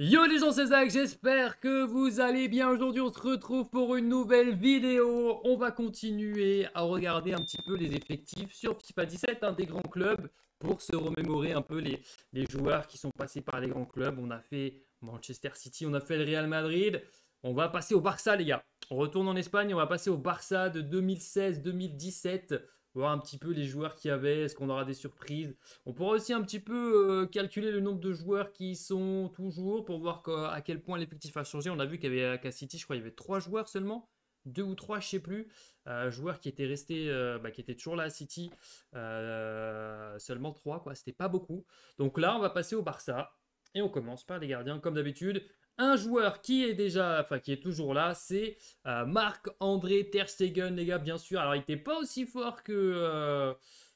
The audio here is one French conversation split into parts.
Yo les gens, c'est Zach, j'espère que vous allez bien. Aujourd'hui, on se retrouve pour une nouvelle vidéo. On va continuer à regarder un petit peu les effectifs sur FIFA 17, hein, des grands clubs, pour se remémorer un peu les, les, joueurs qui sont passés par les grands clubs. On a fait Manchester City, on a fait le Real Madrid. On va passer au Barça, les gars. On retourne en Espagne, on va passer au Barça de 2016-2017 voir un petit peu les joueurs qu'il y avait, est-ce qu'on aura des surprises. On pourra aussi un petit peu euh, calculer le nombre de joueurs qui sont toujours pour voir à quel point l'effectif a changé. On a vu qu'à City, je crois, il y avait trois joueurs seulement, deux ou trois, je sais plus, euh, joueurs qui étaient restés, euh, bah, qui étaient toujours là à City, seulement trois, quoi. C'était pas beaucoup. Donc là, on va passer au Barça. Et on commence par les gardiens, comme d'habitude, un joueur qui est déjà, enfin qui est toujours là, c'est euh, Marc-André Terstegen, les gars, bien sûr. Alors, il n'était pas aussi fort que euh,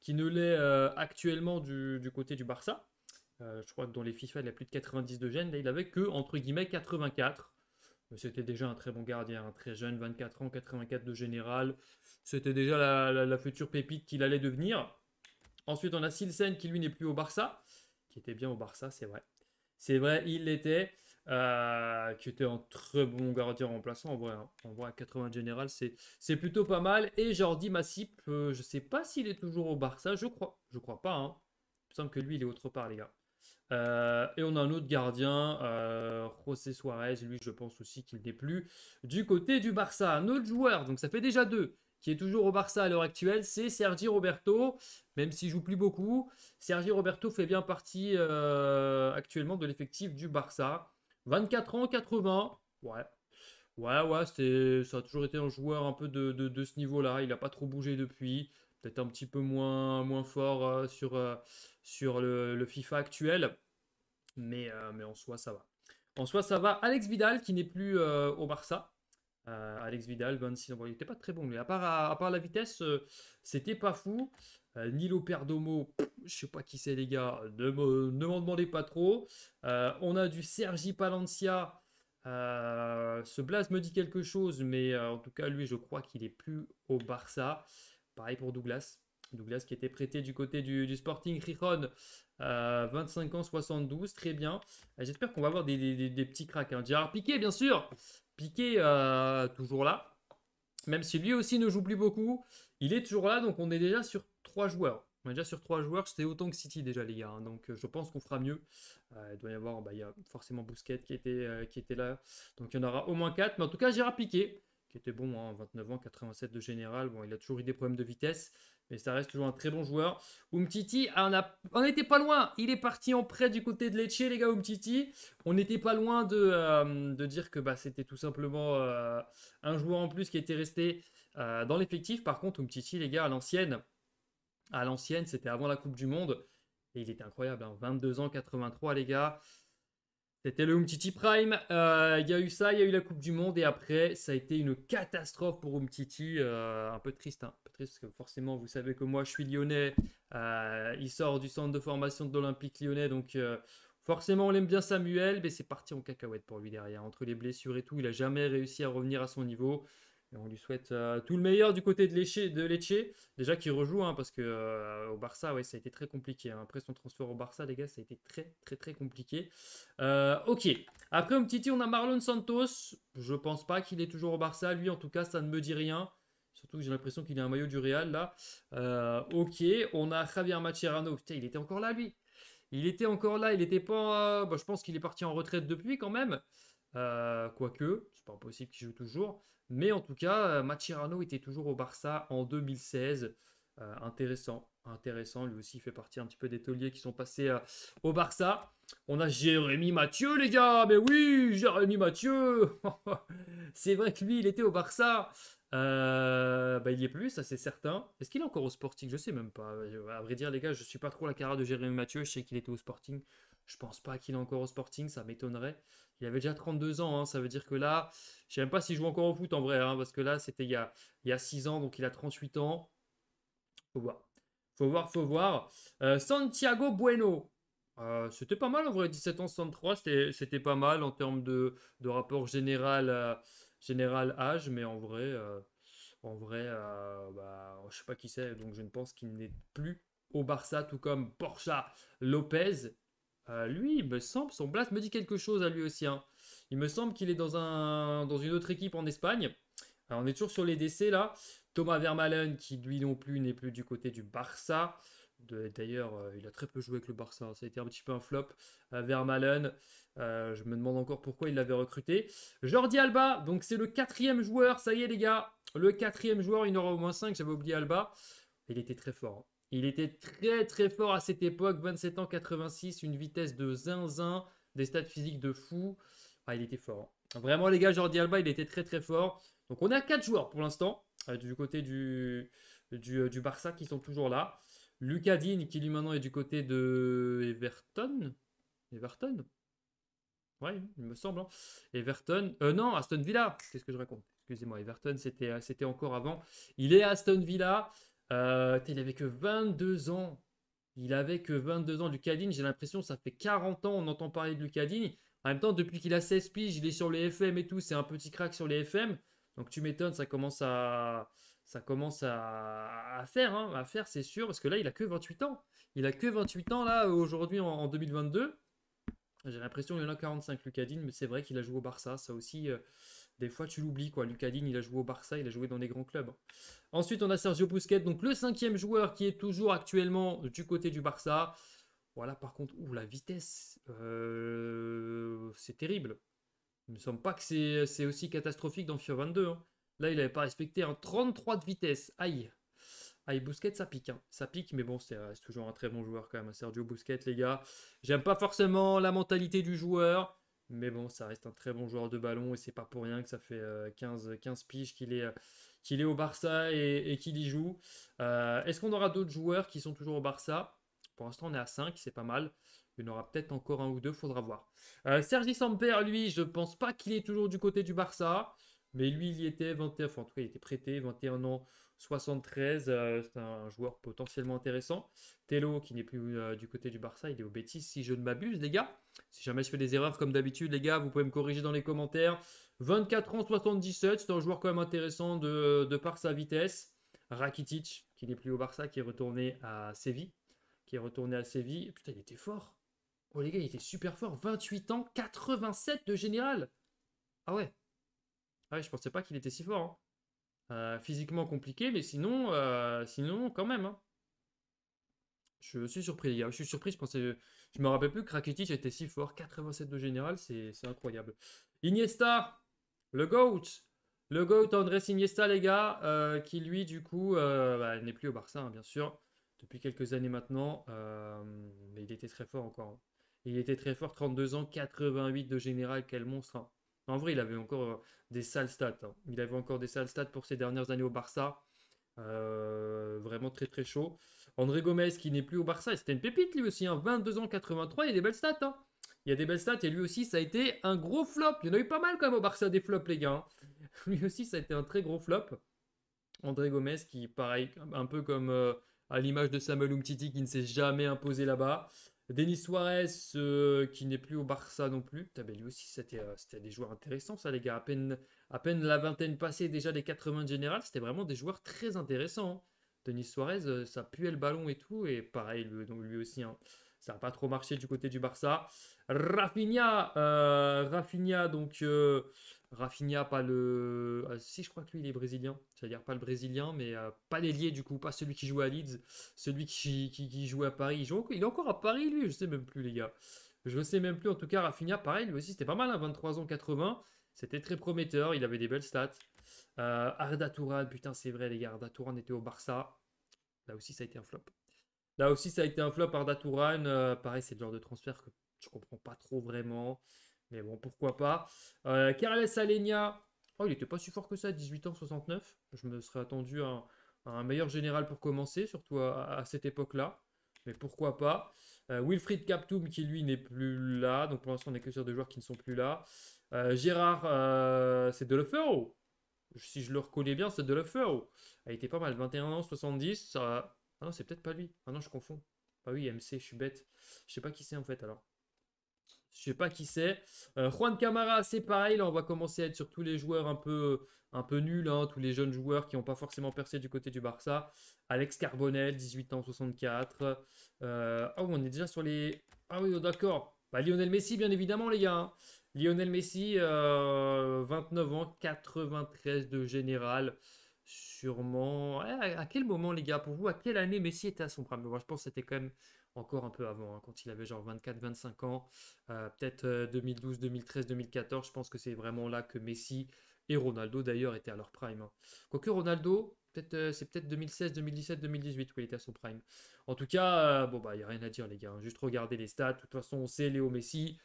qui ne l'est euh, actuellement du, côté du Barça. je crois que dans les FIFA, il a plus de 90 de gêne. Là, il avait que, entre guillemets, 84. c'était déjà un très bon gardien, un très jeune, 24 ans, 84 de général. C'était déjà la future pépite qu'il allait devenir. Ensuite, on a Silsen qui lui n'est plus au Barça, qui était bien au Barça, c'est vrai. C'est vrai, il l'était. Euh, qui était un très bon gardien remplaçant On voit, hein. à 80 général, c'est plutôt pas mal. Et Jordi Massip, je euh, je sais pas s'il est toujours au Barça, je crois, je crois pas. Hein. Il semble que lui, il est autre part, les gars. Euh, et on a un autre gardien, José Suarez, lui je pense aussi qu'il n'est plus du côté du Barça. Un autre joueur, donc ça fait déjà deux, qui est toujours au Barça à l'heure actuelle, c'est Sergi Roberto, même s'il joue plus beaucoup. Sergi Roberto fait bien partie actuellement de l'effectif du Barça. 24 ans, 80. Ouais. Ouais, ouais, ça a toujours été un joueur un peu de, ce niveau-là. Il n'a pas trop bougé depuis. Peut-être un petit peu moins, moins fort euh, sur, euh, sur le, FIFA actuel. Mais, euh, mais en soi, ça va. En soi, ça va. Alex Vidal, qui n'est plus au Barça. Alex Vidal, 26 ans. il n'était pas très bon, mais à part, à part la vitesse, c'était pas fou. Euh, Nilo Perdomo, je sais pas qui c'est les gars, ne, m'en demandez pas trop. Euh, on a du Sergi Palencia. Euh, ce Blas me dit quelque chose, mais en tout cas, lui, je crois qu'il est plus au Barça. Pareil pour Douglas. Douglas qui était prêté du côté du, Sporting Rijon, 25 ans, 72, très bien. J'espère qu'on va avoir des, petits cracks. Hein. Piqué, bien sûr. Piqué, toujours là, même si lui aussi ne joue plus beaucoup, il est toujours là, donc on est déjà sur trois joueurs. On est déjà sur trois joueurs, c'était autant que City déjà les gars, hein, donc euh, je pense qu'on fera mieux. Euh, il doit y avoir, bah, il y a forcément Bousquet qui était, euh, qui était là, donc il y en aura au moins quatre, mais en tout cas j'irai piquer qui était bon, en hein, 29 ans, 87 de général. Bon, il a toujours eu des problèmes de vitesse, mais ça reste toujours un très bon joueur. Umtiti, ah, on n'était pas loin. Il est parti en prêt du côté de Lecce, les gars, Umtiti. On n'était pas loin de, euh, dire que bah, c'était tout simplement euh, un joueur en plus qui était resté euh, dans l'effectif. Par contre, Umtiti, les gars, à l'ancienne, à l'ancienne, c'était avant la Coupe du Monde. Et il était incroyable, 22 hein. ans, 83, les gars. C'était le Umtiti Prime. Euh, il y a eu ça, il y a eu la Coupe du Monde et après, ça a été une catastrophe pour Umtiti. Euh, un peu triste, hein. un peu triste parce que forcément, vous savez que moi, je suis lyonnais. Euh, il sort du centre de formation de l'Olympique lyonnais. Donc, forcément, on l'aime bien Samuel, mais c'est parti en cacahuète pour lui derrière. Entre les blessures et tout, il n'a jamais réussi à revenir à son niveau on lui souhaite euh, tout le meilleur du côté de Lecce, de déjà qu'il rejoue, hein, parce que euh, au Barça, ouais, ça a été très compliqué. Hein. Après son transfert au Barça, les gars, ça a été très, très, très compliqué. Euh, ok. Après, un petit on a Marlon Santos. Je pense pas qu'il est toujours au Barça. Lui, en tout cas, ça ne me dit rien. Surtout que j'ai l'impression qu'il a un maillot du Real, là. ok. On a Javier Macherano. Putain, il était encore là, lui. Il était encore là. Il était pas. Bah, je pense qu'il est parti en retraite depuis, quand même. quoique, c'est pas possible qu'il joue toujours. Mais en tout cas, euh, Machirano était toujours au Barça en 2016. Euh, intéressant, intéressant. Lui aussi, fait partie un petit peu des tauliers qui sont passés euh, au Barça. On a Jérémy Mathieu, les gars. Mais oui, Jérémy Mathieu. C'est vrai que lui, il était au Barça. Euh, bah, il n'y est plus, ça c'est certain. Est-ce qu'il est encore au Sporting Je sais même pas. Euh, à vrai dire, les gars, je suis pas trop la cara de Jérémy Mathieu. Je sais qu'il était au Sporting. Je pense pas qu'il est encore au Sporting, ça m'étonnerait. Il avait déjà 32 ans, hein. ça veut dire que là, je sais même pas s'il joue encore au foot en vrai, hein, parce que là, c'était il, y a, il 6 ans, donc il a 38 ans. Faut voir. Faut voir, faut voir. Euh, Santiago Bueno. c'était pas mal en vrai, 17 ans, 63, c'était pas mal en termes de, de rapport général général âge, mais en vrai, euh, en vrai euh, bah, je sais pas qui c'est, donc je ne pense qu'il n'est plus au Barça, tout comme Porcha Lopez. Euh, lui, il me semble, son blast me dit quelque chose à lui aussi. Hein. Il me semble qu'il est dans, un, dans une autre équipe en Espagne. on est toujours sur les décès là. Thomas Vermaelen, qui lui non plus n'est plus du côté du Barça. D'ailleurs, euh, il a très peu joué avec le Barça. Hein. Ça a été un petit peu un flop euh, vers Malone. Euh, je me demande encore pourquoi il l'avait recruté. Jordi Alba, donc c'est le quatrième joueur. Ça y est, les gars. Le quatrième joueur, il en aura au moins cinq, J'avais oublié Alba. Il était très fort. Hein. Il était très, très fort à cette époque. 27 ans, 86. Une vitesse de zinzin. Des stats physiques de fou. Ah, il était fort. Hein. Vraiment, les gars, Jordi Alba, il était très, très fort. Donc, on a quatre joueurs pour l'instant. du côté du, du Barça qui sont toujours là. Lucadine qui lui maintenant est du côté de Everton. Everton Ouais, il me semble. Hein. Everton. Euh, non, Aston Villa. Qu'est-ce que je raconte Excusez-moi, Everton, c'était, euh, c'était encore avant. Il est à Aston Villa. Euh, il n'avait que 22 ans. Il avait que 22 ans. Lucadine, j'ai l'impression, ça fait 40 ans on entend parler de Lucas En même temps, depuis qu'il a 16 piges, il est sur les FM et tout. C'est un petit crack sur les FM. Donc tu m'étonnes, ça commence à ça commence à, faire, hein, à faire, c'est sûr, parce que là, il a que 28 ans. Il a que 28 ans, là, aujourd'hui, en, 2022. J'ai l'impression qu'il en a 45, Lucadine, mais c'est vrai qu'il a joué au Barça. Ça aussi, euh, des fois, tu l'oublies, quoi. Lucadine, il a joué au Barça, il a joué dans des grands clubs. Ensuite, on a Sergio Busquets, donc le cinquième joueur qui est toujours actuellement du côté du Barça. Voilà, par contre, ou la vitesse, euh, c'est terrible. Il ne me semble pas que c'est aussi catastrophique dans FIFA 22. Hein. Là, il n'avait pas respecté un 33 de vitesse. Aïe. Aïe, Bousquet, ça pique. Hein. Ça pique, mais bon, euh, c'est toujours un très bon joueur quand même, Sergio Bousquet, les gars. J'aime pas forcément la mentalité du joueur, mais bon, ça reste un très bon joueur de ballon et c'est pas pour rien que ça fait 15, euh, 15 piges qu'il est, euh, qu'il est au Barça et, qu'il y joue. Est-ce qu'on aura d'autres joueurs qui sont toujours au Barça Pour l'instant, on est à 5, c'est pas mal. Il y en aura peut-être encore un ou deux, faudra voir. Euh, Sergi Samper, lui, je pense pas qu'il est toujours du côté du Barça. Mais lui, il y était 21, enfin, en tout cas, il était prêté, 21 ans, 73. Euh, c'est un joueur potentiellement intéressant. Tello, qui n'est plus euh, du côté du Barça, il est au Betis, si je ne m'abuse, les gars. Si jamais je fais des erreurs, comme d'habitude, les gars, vous pouvez me corriger dans les commentaires. 24 ans, 77, c'est un joueur quand même intéressant de, de par sa vitesse. Rakitic, qui n'est plus au Barça, qui est retourné à Séville. Qui est retourné à Séville. Putain, il était fort. Oh, les gars, il était super fort. 28 ans, 87 de général. Ah ouais je pensais pas qu'il était si fort. Hein. Euh, physiquement compliqué, mais sinon, euh, sinon quand même. Hein. Je suis surpris, les gars. Je suis surpris. Je pensais, je me rappelle plus que Rakitic était si fort. 87 de général, c'est incroyable. Iniesta, le GOAT. Le GOAT Andrés Iniesta, les gars, euh, qui lui, du coup, bah, n'est plus au Barça, hein, bien sûr, depuis quelques années maintenant. mais il était très fort encore. Il était très fort, 32 ans, 88 de général, quel monstre. En vrai, il avait encore euh, des sales stats. Hein. Il avait encore des sales stats pour ses dernières années au Barça. Euh, vraiment très très chaud. André Gomez qui n'est plus au Barça, c'était une pépite lui aussi, 22 hein. ans, 83, il y a des belles stats. Hein. Il y a des belles stats et lui aussi ça a été un gros flop. Il y en a eu pas mal quand même au Barça des flops les gars. Lui aussi ça a été un très gros flop. André Gomez qui pareil, un peu comme euh, à l'image de Samuel Umtiti qui ne s'est jamais imposé là-bas. Denis Suarez, euh, qui n'est plus au Barça non plus. lui aussi, euh, c'était des joueurs intéressants, ça, les gars. À peine, à peine la vingtaine passée, déjà les 80 générales, c'était vraiment des joueurs très intéressants. Hein. Denis Suarez, euh, ça puait le ballon et tout. Et pareil, lui, lui aussi, hein. ça n'a pas trop marché du côté du Barça. Rafinha, Rafinha donc, Rafinha, pas le. Euh, si, je crois que lui, il est brésilien. C'est-à-dire pas le brésilien, mais euh, pas l'ailier, du coup. Pas celui qui joue à Leeds. Celui qui, qui, joue à Paris. Il, il, est encore à Paris, lui. Je sais même plus, les gars. Je ne sais même plus. En tout cas, Rafinha, pareil, lui aussi, c'était pas mal. 23 hein, ans, 80. C'était très prometteur. Il avait des belles stats. Euh, Arda Touran, putain, c'est vrai, les gars. Arda était au Barça. Là aussi, ça a été un flop. Là aussi, ça a été un flop. Arda Touran, euh, pareil, c'est le genre de transfert que je comprends pas trop vraiment. Mais bon, pourquoi pas. Euh, Carles Alenia. Oh, il était pas si fort que ça, 18 ans, 69. Je me serais attendu à un, meilleur général pour commencer, surtout à, cette époque-là. Mais pourquoi pas. Euh, Wilfried Captoum, qui lui n'est plus là. Donc pour l'instant, on n'est que sur deux joueurs qui ne sont plus là. Euh, Gérard, c'est le Si je le reconnais bien, c'est Delefer. a ah, il était pas mal, 21 ans, 70. Ah non, c'est peut-être pas lui. Ah non, je confonds. Ah oui, MC, je suis bête. Je sais pas qui c'est en fait alors. Je sais pas qui c'est. Euh, Juan Camara, c'est pareil. Là, on va commencer à être sur tous les joueurs un peu, un peu nuls, hein. tous les jeunes joueurs qui n'ont pas forcément percé du côté du Barça. Alex Carbonel, 18 ans, 64. Euh, oh, on est déjà sur les. Ah oui, oh, d'accord. Bah, Lionel Messi, bien évidemment, les gars. Hein. Lionel Messi, 29 euh, ans, 93 de général. Sûrement. à quel moment, les gars, pour vous, à quelle année Messi était à son prime Moi, je pense que c'était quand même encore un peu avant, hein, quand il avait genre 24-25 ans, euh, peut-être 2012, 2013, 2014. Je pense que c'est vraiment là que Messi et Ronaldo d'ailleurs étaient à leur prime. Hein. Quoique Ronaldo, peut-être, euh, c'est peut-être 2016, 2017, 2018 où il était à son prime. En tout cas, euh, bon bah il n'y a rien à dire les gars, hein. juste regarder les stats. De toute façon, on sait Léo Messi,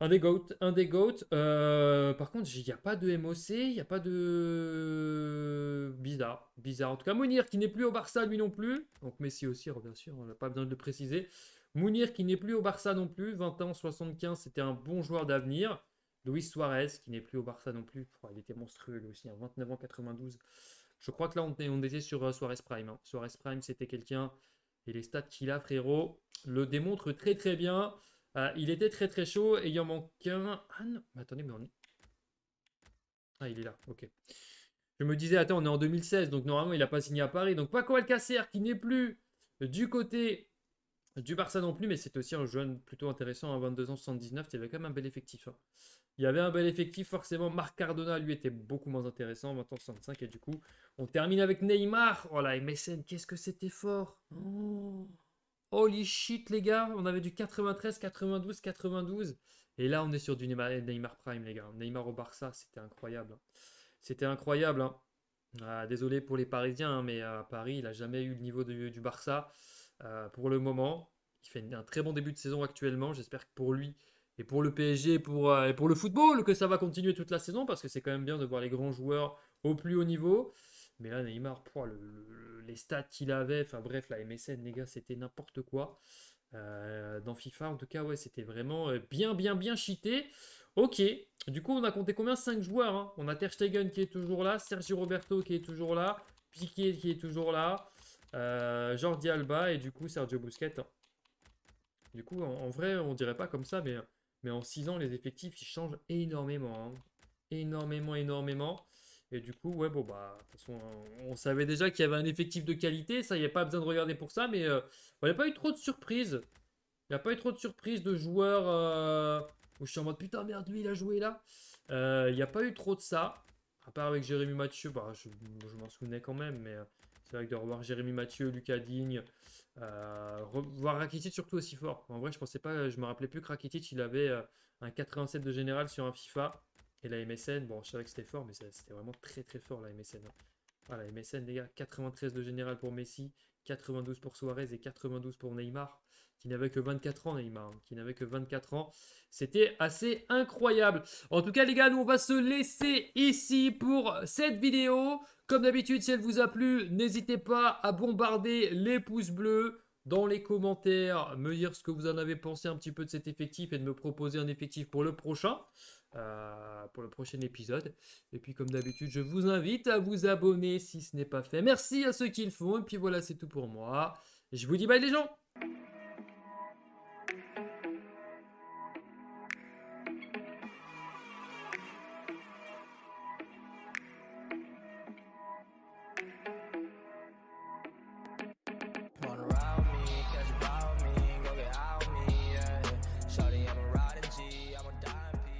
un des GOAT. Un des GOAT. Euh, par contre, il n'y a pas de MOC, il n'y a pas de. Bizarre. Bizarre. En tout cas, Mounir qui n'est plus au Barça, lui non plus. Donc Messi aussi, oh, bien sûr, on n'a pas besoin de le préciser. Mounir qui n'est plus au Barça non plus. 20 ans, 75, c'était un bon joueur d'avenir. Luis Suarez qui n'est plus au Barça non plus. Oh, il était monstrueux lui aussi, 29 hein, ans, 92. Je crois que là, on, était sur euh, Suarez Prime. Hein. Suarez Prime, c'était quelqu'un. Et les stats qu'il a, frérot, le démontrent très très bien. Euh, il était très très chaud et il en un. Ah non, attendez, mais on est. Ah, il est là, ok. Je me disais, attends, on est en 2016, donc normalement il n'a pas signé à Paris. Donc Paco Alcacer qui n'est plus du côté du Barça non plus, mais c'est aussi un jeune plutôt intéressant, à 22 ans, 79, il avait quand même un bel effectif. Hein. Il y avait un bel effectif, forcément. Marc Cardona, lui, était beaucoup moins intéressant, 20 ans, 65, et du coup, on termine avec Neymar. Oh là, MSN, qu'est-ce que c'était fort oh. Holy shit, les gars, on avait du 93, 92, 92. Et là, on est sur du Neymar, Prime, les gars. Neymar au Barça, c'était incroyable. Hein. C'était incroyable. Hein. Ah, désolé pour les Parisiens, hein, mais à Paris, il n'a jamais eu le niveau du Barça euh, pour le moment. Il fait un très bon début de saison actuellement. J'espère que pour lui et pour le PSG pour, euh, et pour le football, que ça va continuer toute la saison parce que c'est quand même bien de voir les grands joueurs au plus haut niveau. Mais là, Neymar, les stats qu'il avait, enfin bref, la MSN, les gars, c'était n'importe quoi. Euh, dans FIFA, en tout cas, ouais, c'était vraiment euh, bien, bien, bien cheaté. Ok, du coup, on a compté combien 5 joueurs. Hein. on a Ter Stegen qui est toujours là, Sergio Roberto qui est toujours là, Piquet qui est toujours là, euh, Jordi Alba et du coup Sergio Busquets. Hein. Du coup, en, vrai, on dirait pas comme ça, mais, mais en 6 ans, les effectifs, ils changent énormément. Hein. énormément, énormément. Et du coup, ouais, bon, bah, de toute façon, on savait déjà qu'il y avait un effectif de qualité, ça, il n'y a pas besoin de regarder pour ça, mais euh, on a pas eu trop de surprises. Il n'y a pas eu trop de surprises de joueurs euh, où je suis en mode putain, merde, lui, il a joué là. Euh, il n'y a pas eu trop de ça, à part avec Jérémy Mathieu, bah, je, m'en souvenais quand même, mais c'est vrai que de revoir Jérémy Mathieu, Lucas Digne, revoir Rakitic surtout aussi fort. En vrai, je pensais pas, je me rappelais plus que Rakitic, il avait un 87 de général sur un FIFA. Et la MSN, bon, je savais que c'était fort, mais c'était vraiment très très fort la MSN. Voilà, hein. ah, MSN, les gars, 93 de général pour Messi, 92 pour Suarez et 92 pour Neymar, qui n'avait que 24 ans, Neymar, hein, qui n'avait que 24 ans. C'était assez incroyable. En tout cas, les gars, nous, on va se laisser ici pour cette vidéo. Comme d'habitude, si elle vous a plu, n'hésitez pas à bombarder les pouces bleus dans les commentaires, me dire ce que vous en avez pensé un petit peu de cet effectif et de me proposer un effectif pour le prochain. Euh, pour le prochain épisode. Et puis comme d'habitude, je vous invite à vous abonner si ce n'est pas fait. Merci à ceux qui le font. Et puis voilà, c'est tout pour moi. Je vous dis bye les gens